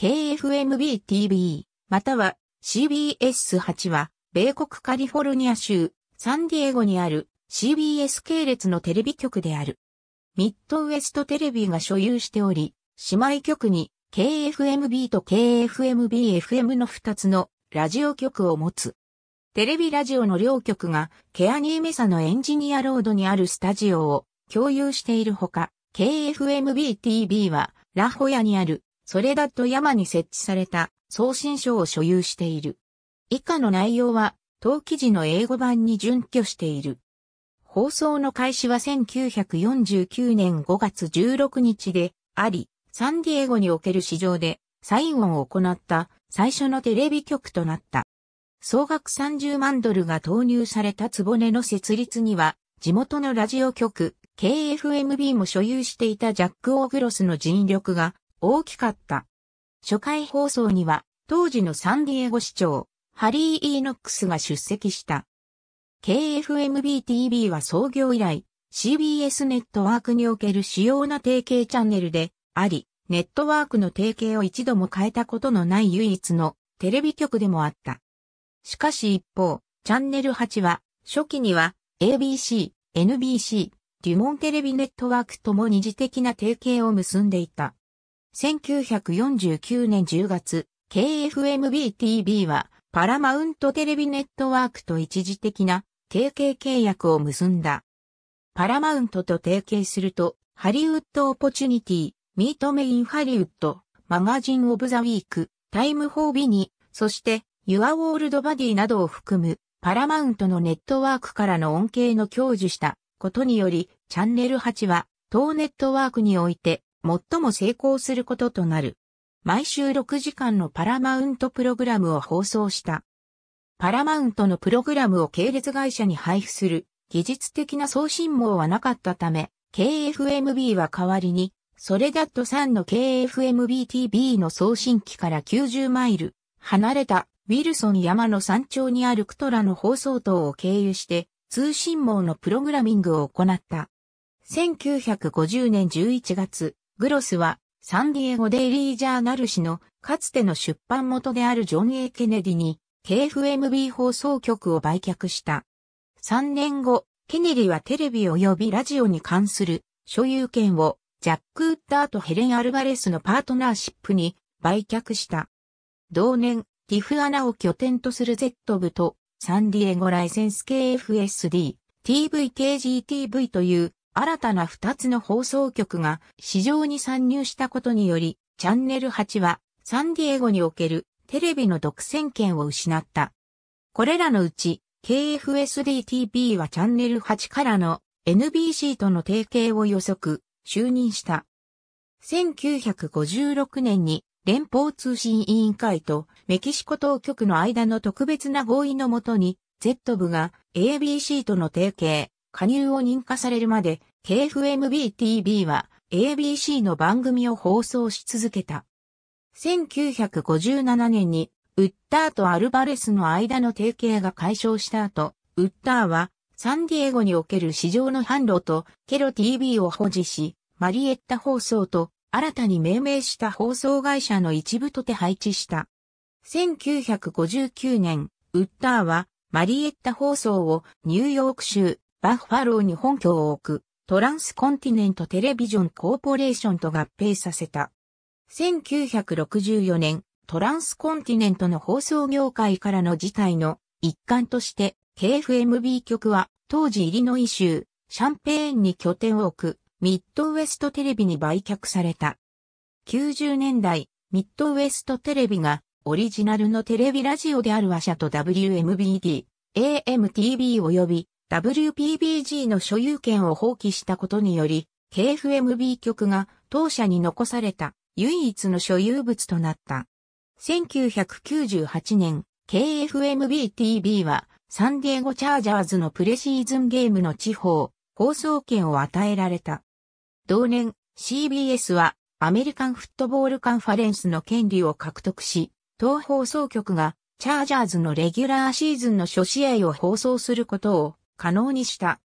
KFMB-TV、または CBS8 は、米国カリフォルニア州、サンディエゴにある CBS 系列のテレビ局である。ミッドウエストテレビが所有しており、姉妹局に KFMB と KFMB-FM の2つのラジオ局を持つ。テレビラジオの両局がケアニーメサのエンジニアロードにあるスタジオを共有しているほか、KFMB-TV はラホヤにあるソレダッ山に設置された送信書を所有している。以下の内容は、当記事の英語版に準拠している。放送の開始は1949年5月16日であり、サンディエゴにおける市場でサインを行った最初のテレビ局となった。総額30万ドルが投入されたぼねの設立には、地元のラジオ局、KFMB も所有していたジャック・オーグロスの尽力が大きかった。初回放送には、当時のサンディエゴ市長、ハリー・イーノックスが出席した。KFMB-TV は創業以来、CBS ネットワークにおける主要な提携チャンネルであり、ネットワークの提携を一度も変えたことのない唯一のテレビ局でもあった。しかし一方、チャンネル8は、初期には ABC、NBC、デュモンテレビネットワークとも二次的な提携を結んでいた。1949年10月、KFMB-TV はパラマウントテレビネットワークと一時的な提携契約を結んだ。パラマウントと提携すると、ハリウッドオポチュニティ、ミートメインハリウッド、マガジンオブザウィーク、タイムフォービニ、そして、ユアウォールドバディなどを含む、パラマウントのネットワークからの恩恵の享受したことにより、チャンネル8は、当ネットワークにおいて、最も成功することとなる。毎週6時間のパラマウントプログラムを放送した。パラマウントのプログラムを系列会社に配布する技術的な送信網はなかったため、KFMB は代わりに、ソレダット3の KFMB-TV の送信機から90マイル離れたウィルソン山の山頂にあるクトラの放送塔を経由して通信網のプログラミングを行った。1950年11月、グロスは、サンディエゴデイリージャーナル誌のかつての出版元であるジョン・ A・ ケネディに KFMB 放送局を売却した。3年後、ケネディはテレビ及びラジオに関する所有権をジャック・ウッダーとヘレン・アルバレスのパートナーシップに売却した。同年、ティフアナを拠点とする Z 部とサンディエゴライセンス KFSD、TVKGTV という新たな2つの放送局が市場に参入したことにより、チャンネル8はサンディエゴにおけるテレビの独占権を失った。これらのうち、KFSDTV はチャンネル8からの NBC との提携を予測、就任した。1956年に連邦通信委員会とメキシコ当局の間の特別な合意のもとに、Z 部が ABC との提携、加入を認可されるまで KFMB-TV は ABC の番組を放送し続けた。1957年に、ウッターとアルバレスの間の提携が解消した後、ウッターは、サンディエゴにおける市場の販路と、ケロ TV を保持し、マリエッタ放送と、新たに命名した放送会社の一部とて配置した。1959年、ウッターは、マリエッタ放送をニューヨーク州、バッファローに本拠を置く。トランスコンティネントテレビジョンコーポレーションと合併させた。1964年、トランスコンティネントの放送業界からの事態の一環として、KFMB 局は当時イリノイ州、シャンペーンに拠点を置く、ミッドウェストテレビに売却された。90年代、ミッドウェストテレビがオリジナルのテレビラジオである和社と WMBD、AMTV 及び WPBG の所有権を放棄したことにより、KFMB 局が当社に残された唯一の所有物となった。1998年、KFMB-TV はサンディエゴチャージャーズのプレシーズンゲームの地方、放送権を与えられた。同年、CBS はアメリカンフットボールカンファレンスの権利を獲得し、当放送局がチャージャーズのレギュラーシーズンの初試合を放送することを可能にした。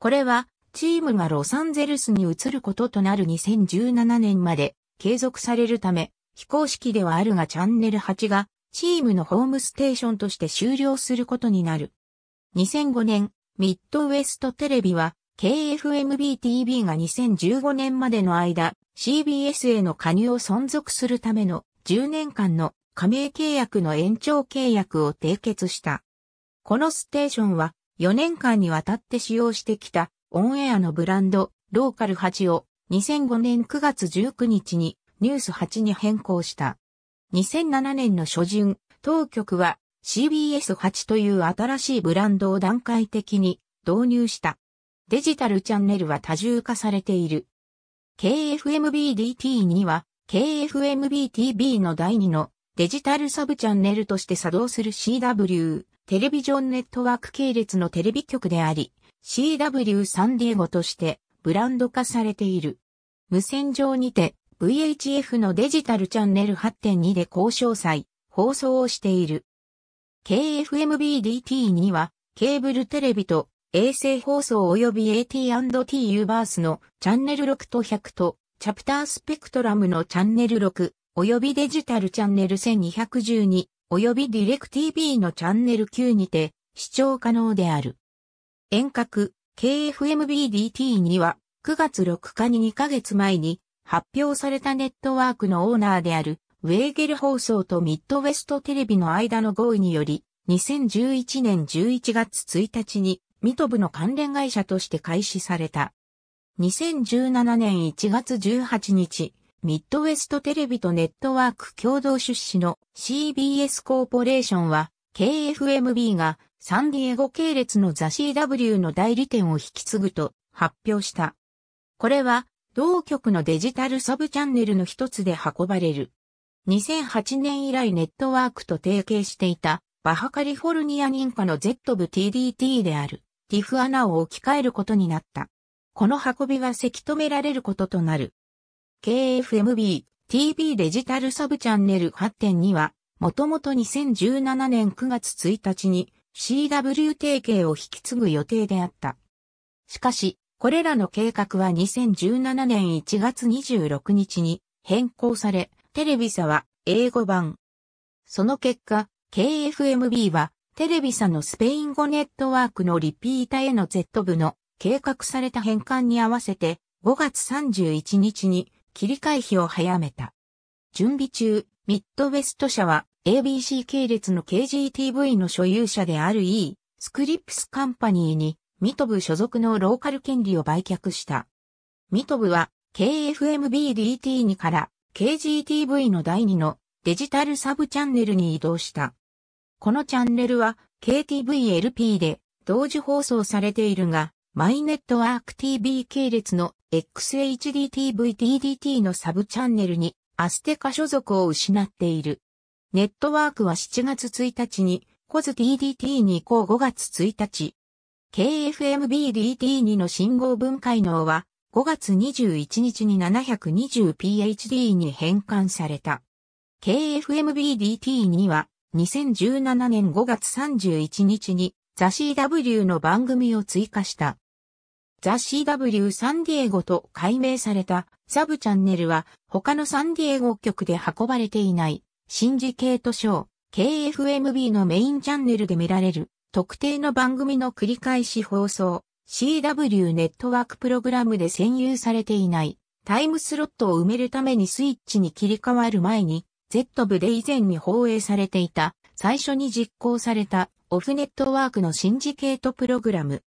これは、チームがロサンゼルスに移ることとなる2017年まで継続されるため、非公式ではあるがチャンネル8がチームのホームステーションとして終了することになる。2005年、ミッドウェストテレビは KFMB-TV が2015年までの間、CBS への加入を存続するための10年間の加盟契約の延長契約を締結した。このステーションは4年間にわたって使用してきたオンエアのブランド、ローカル8を2005年9月19日にニュース8に変更した。2007年の初旬、当局は CBS8 という新しいブランドを段階的に導入した。デジタルチャンネルは多重化されている。k f m b d t には KFMBTV の第2のデジタルサブチャンネルとして作動する CW テレビジョンネットワーク系列のテレビ局であり、CW サンディエゴとしてブランド化されている。無線上にて VHF のデジタルチャンネル8.2で交渉祭、放送をしている。KFMBDT にはケーブルテレビと衛星放送及び AT&T ユーバースのチャンネル6と100とチャプタースペクトラムのチャンネル6及びデジタルチャンネル1212及びディレク TV のチャンネル9にて視聴可能である。遠隔 KFMBDT には9月6日に2ヶ月前に発表されたネットワークのオーナーであるウェーゲル放送とミッドウェストテレビの間の合意により2011年11月1日にミトブの関連会社として開始された。2017年1月18日、ミッドウェストテレビとネットワーク共同出資の CBS コーポレーションは KFMB がサンディエゴ系列のザ CW の代理店を引き継ぐと発表した。これは同局のデジタルサブチャンネルの一つで運ばれる。2008年以来ネットワークと提携していたバハカリフォルニア認可の Z 部 TDT であるティフアナを置き換えることになった。この運びはせき止められることとなる。KFMB、TV デジタルサブチャンネル8には、もともと2017年9月1日に CW 提携を引き継ぐ予定であった。しかし、これらの計画は2017年1月26日に変更され、テレビサは英語版。その結果、KFMB はテレビサのスペイン語ネットワークのリピータへの Z 部の計画された変換に合わせて5月31日に切り替えを早めた。準備中、ミッドウェスト社は ABC 系列の KGTV の所有者である E、スクリプスカンパニーに、ミトブ所属のローカル権利を売却した。ミトブは KFMBDT2 から KGTV の第2のデジタルサブチャンネルに移動した。このチャンネルは KTVLP で同時放送されているが、マイネットワーク TV 系列の XHDTVTDT のサブチャンネルにアステカ所属を失っている。ネットワークは7月1日に、コズ TDT に移行5月1日。KFMBDT2 の信号分解能は5月21日に 720phd に変換された。KFMBDT2 は2017年5月31日にザ・ CW の番組を追加した。ザ・ CW サンディエゴと改名されたサブチャンネルは他のサンディエゴ局で運ばれていないシンジケートショー KFMB のメインチャンネルで見られる特定の番組の繰り返し放送 CW ネットワークプログラムで占有されていないタイムスロットを埋めるためにスイッチに切り替わる前に Z 部で以前に放映されていた最初に実行されたオフネットワークのシンジケートプログラム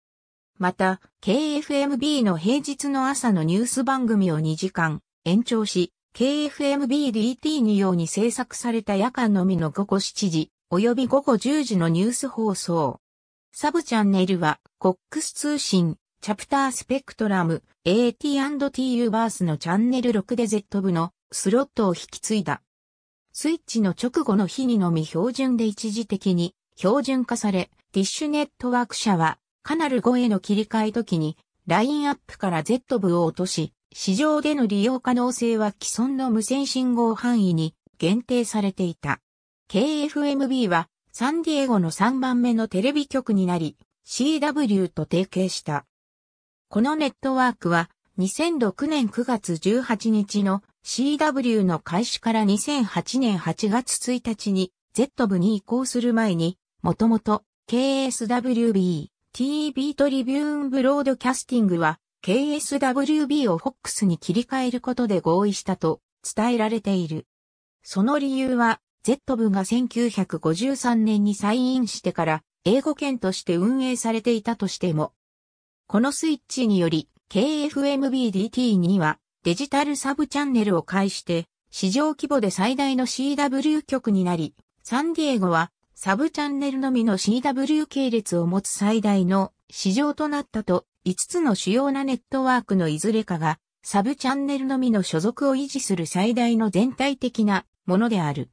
また、KFMB の平日の朝のニュース番組を2時間延長し、KFMBDT にように制作された夜間のみの午後7時、及び午後10時のニュース放送。サブチャンネルは、コックス通信、チャプタースペクトラム、AT&T ユーバースのチャンネル6で Z 部のスロットを引き継いだ。スイッチの直後の日にのみ標準で一時的に標準化され、ティッシュネットワーク社はカナル5への切り替え時に、ラインアップから Z 部を落とし、市場での利用可能性は既存の無線信号範囲に限定されていた。KFMB はサンディエゴの3番目のテレビ局になり、CW と提携した。このネットワークは2006年9月18日の CW の開始から2008年8月1日に Z 部に移行する前に、もともと KSWB TV トリビューンブロードキャスティングは KSWB を FOX に切り替えることで合意したと伝えられている。その理由は Z 部が1953年にサインしてから英語圏として運営されていたとしても、このスイッチにより KFMBDT にはデジタルサブチャンネルを介して市場規模で最大の CW 局になり、サンディエゴはサブチャンネルのみの CW 系列を持つ最大の市場となったと、5つの主要なネットワークのいずれかが、サブチャンネルのみの所属を維持する最大の全体的なものである。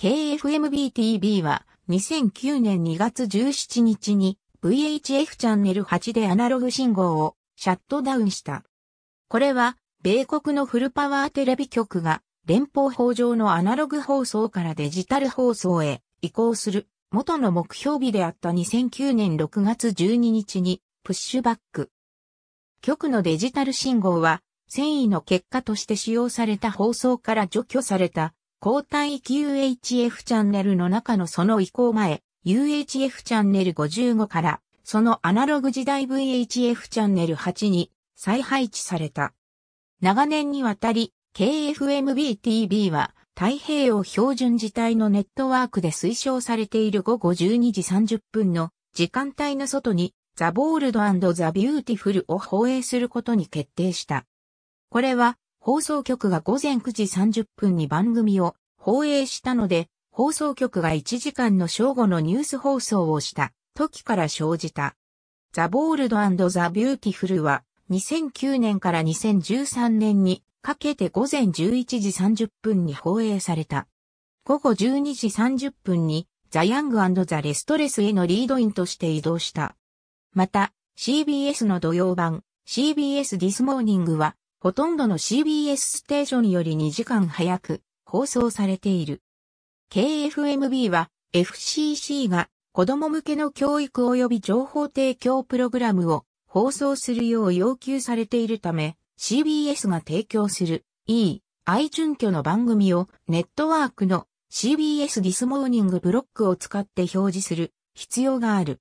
KFMBTV は2009年2月17日に VHF チャンネル8でアナログ信号をシャットダウンした。これは米国のフルパワーテレビ局が連邦法上のアナログ放送からデジタル放送へ移行する、元の目標日であった2009年6月12日に、プッシュバック。局のデジタル信号は、繊維の結果として使用された放送から除去された、交代 QHF チャンネルの中のその移行前、UHF チャンネル55から、そのアナログ時代 VHF チャンネル8に再配置された。長年にわたり、KFMB-TV は太平洋標準時帯のネットワークで推奨されている午後12時30分の時間帯の外にザ・ボールドザ・ビューティフルを放映することに決定した。これは放送局が午前9時30分に番組を放映したので、放送局が1時間の正午のニュース放送をした時から生じた。ザ・ボールドザ・ビューティフルは2009年から2013年にかけて午前11時30分に放映された。午後12時30分に、ザ・ヤングザ・レストレスへのリードインとして移動した。また、CBS の土曜版、CBS ディスモーニングは、ほとんどの CBS ステーションより2時間早く放送されている。KFMB は FCC が子供向けの教育及び情報提供プログラムを放送するよう要求されているため、CBS が提供する E、I 準拠の番組をネットワークの CBS ディスモーニングブロックを使って表示する必要がある。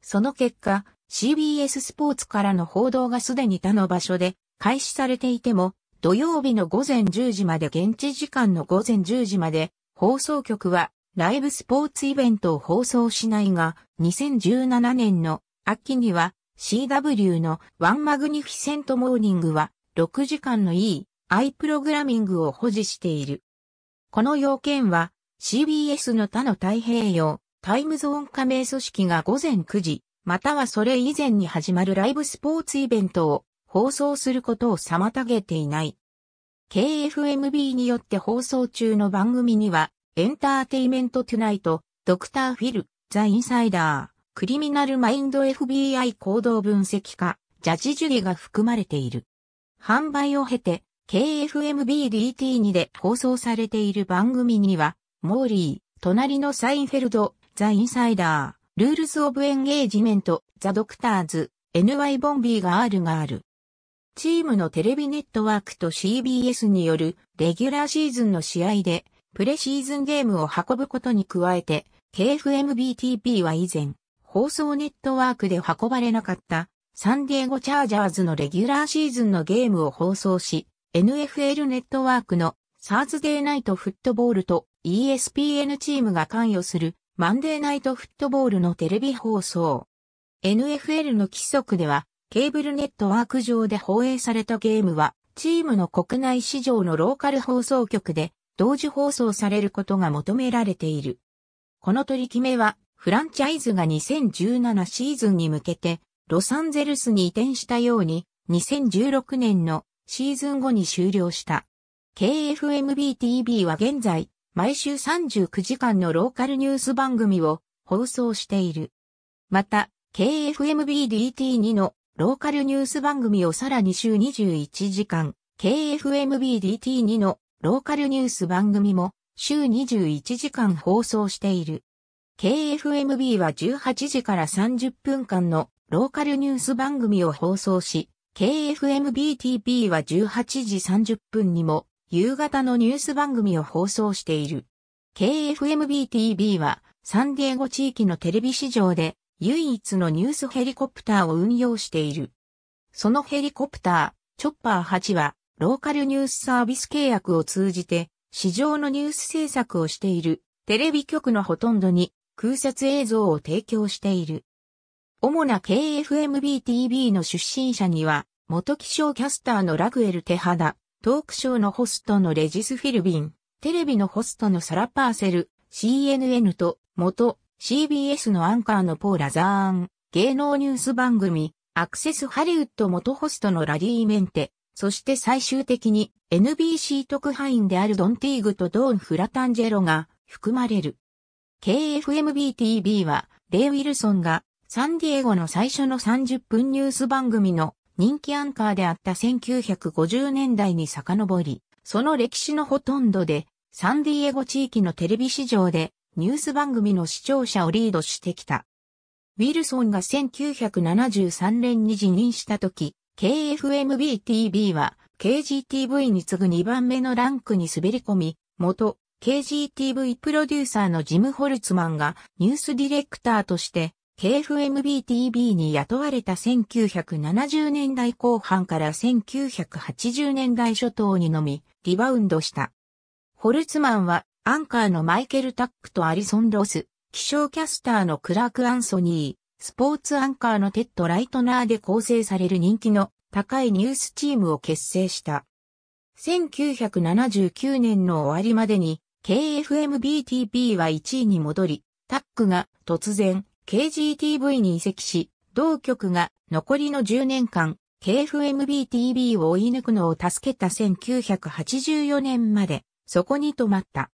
その結果、CBS スポーツからの報道がすでに他の場所で開始されていても、土曜日の午前10時まで現地時間の午前10時まで放送局はライブスポーツイベントを放送しないが、2017年の秋には CW のワンマグニフィセントモーニングは6時間のいい I プログラミングを保持している。この要件は CBS の他の太平洋タイムゾーン加盟組織が午前9時、またはそれ以前に始まるライブスポーツイベントを放送することを妨げていない。KFMB によって放送中の番組にはエンターテイメントトゥナイト、ドクターフィル、ザ・インサイダー。クリミナルマインド FBI 行動分析家、ジャジジュリが含まれている。販売を経て、KFMBDT2 で放送されている番組には、モーリー、隣のサインフェルド、ザ・インサイダー、ルールズ・オブ・エンゲージメント、ザ・ドクターズ、NY ボンビーがあるがある。チームのテレビネットワークと CBS によるレギュラーシーズンの試合でプレシーズンゲームを運ぶことに加えて KFMBTP は以前放送ネットワークで運ばれなかったサンディエゴチャージャーズのレギュラーシーズンのゲームを放送し、NFL ネットワークのサーズデーナイトフットボールと ESPN チームが関与するマンデーナイトフットボールのテレビ放送。NFL の規則では、ケーブルネットワーク上で放映されたゲームは、チームの国内市場のローカル放送局で同時放送されることが求められている。この取り決めはフランチャイズが2017シーズンに向けてロサンゼルスに移転したように2016年のシーズン後に終了した。KFMB-TV は現在毎週39時間のローカルニュース番組を放送している。また KFMB-DT2 のローカルニュース番組をさらに週21時間 KFMB-DT2 のローカルニュース番組も週21時間放送している。KFMB は18時から30分間のローカルニュース番組を放送し、KFMBTP は18時30分にも夕方のニュース番組を放送している。KFMBTB はサンディエゴ地域のテレビ市場で唯一のニュースヘリコプターを運用している。そのヘリコプター、チョッパー8はローカルニュースサービス契約を通じて市場のニュース制作をしているテレビ局のほとんどに空撮映像を提供している。主な KFMB-TV の出身者には、元気象キャスターのラグエル・テハダ、トークショーのホストのレジス・フィルビン、テレビのホストのサラ・パーセル、CNN と元 CBS のアンカーのポーラ・ザーン、芸能ニュース番組、アクセスハリウッド元ホストのラディー・メンテ、そして最終的に NBC 特派員であるドン・ティーグとドーン・フラタンジェロが含まれる。KFMB-TV は、レイ・ウィルソンが、サンディエゴの最初の30分ニュース番組の人気アンカーであった1950年代に遡り、その歴史のほとんどで、サンディエゴ地域のテレビ市場で、ニュース番組の視聴者をリードしてきた。ウィルソンが1973年に辞任した時、KFMB-TV は、KGTV に次ぐ2番目のランクに滑り込み、元 KGTV プロデューサーのジム・ホルツマンがニュースディレクターとして KFMB-TV に雇われた1970年代後半から1980年代初頭にのみリバウンドした。ホルツマンはアンカーのマイケル・タックとアリソン・ロス、気象キャスターのクラーク・アンソニー、スポーツアンカーのテッド・ライトナーで構成される人気の高いニュースチームを結成した。1979年の終わりまでに KFMBTP は1位に戻り、タックが突然 KGTV に移籍し、同局が残りの10年間 k f m b t v を追い抜くのを助けた1984年までそこに止まった。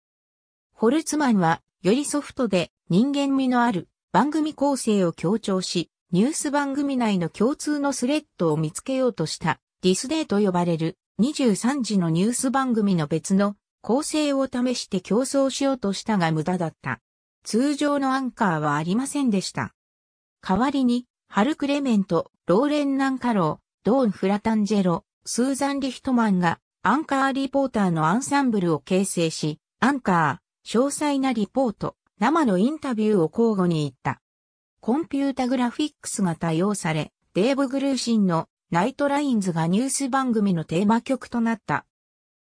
ホルツマンはよりソフトで人間味のある番組構成を強調し、ニュース番組内の共通のスレッドを見つけようとしたディスデーと呼ばれる23時のニュース番組の別の構成を試して競争しようとしたが無駄だった。通常のアンカーはありませんでした。代わりに、ハル・クレメント、ローレン・ナンカロー、ドーン・フラタンジェロ、スーザン・リヒトマンが、アンカーリポーターのアンサンブルを形成し、アンカー、詳細なリポート、生のインタビューを交互に言った。コンピュータグラフィックスが多用され、デーブ・グルーシンのナイトラインズがニュース番組のテーマ曲となった。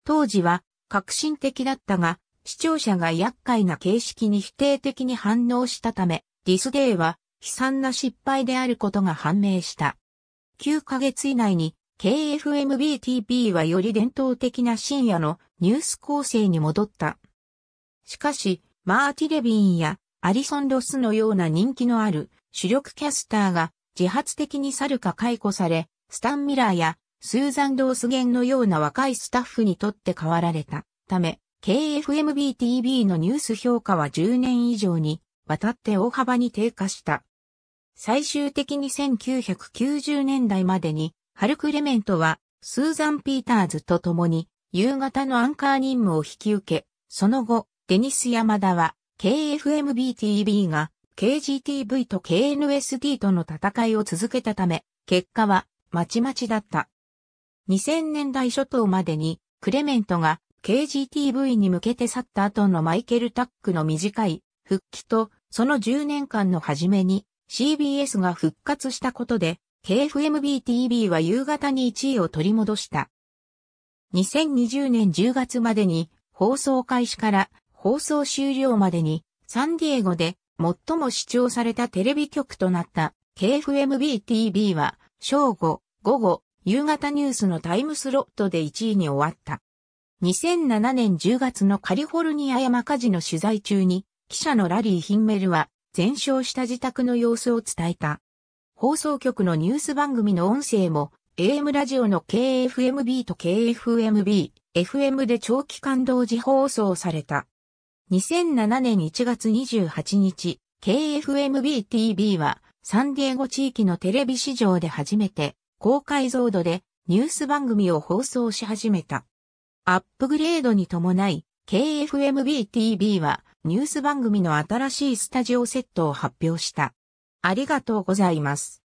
当時は革新的だったが、視聴者が厄介な形式に否定的に反応したため、ディスデイは悲惨な失敗であることが判明した。9ヶ月以内に KFMB-TV はより伝統的な深夜のニュース構成に戻った。しかし、マーティレビンやアリソン・ロスのような人気のある主力キャスターが自発的に去るか解雇され、スタン・ミラーやスーザン・ドースゲンのような若いスタッフにとって変わられたため、KFMB-TV のニュース評価は10年以上にわたって大幅に低下した。最終的に1990年代までに、ハル・クレメントは、スーザン・ピーターズと共に、夕方のアンカー任務を引き受け、その後、デニス・山田は、KFMB-TV が、KGTV と KNSD との戦いを続けたため、結果は、まちまちだった。2000年代初頭までに、クレメントが KGTV に向けて去った後のマイケル・タックの短い復帰と、その10年間の初めに CBS が復活したことで、KFMB-TV は夕方に1位を取り戻した。2020年10月までに放送開始から放送終了までにサンディエゴで最も視聴されたテレビ局となった KFMB-TV は正午、午後、夕方ニュースのタイムスロットで1位に終わった。2007年10月のカリフォルニア山火事の取材中に、記者のラリー・ヒンメルは、全焼した自宅の様子を伝えた。放送局のニュース番組の音声も、AM ラジオの KFMB と KFMB、FM で長期間同時放送された。2007年1月28日、KFMB TV は、サンディエゴ地域のテレビ市場で初めて、高解像度でニュース番組を放送し始めた。アップグレードに伴い、KFMB-TV はニュース番組の新しいスタジオセットを発表した。ありがとうございます。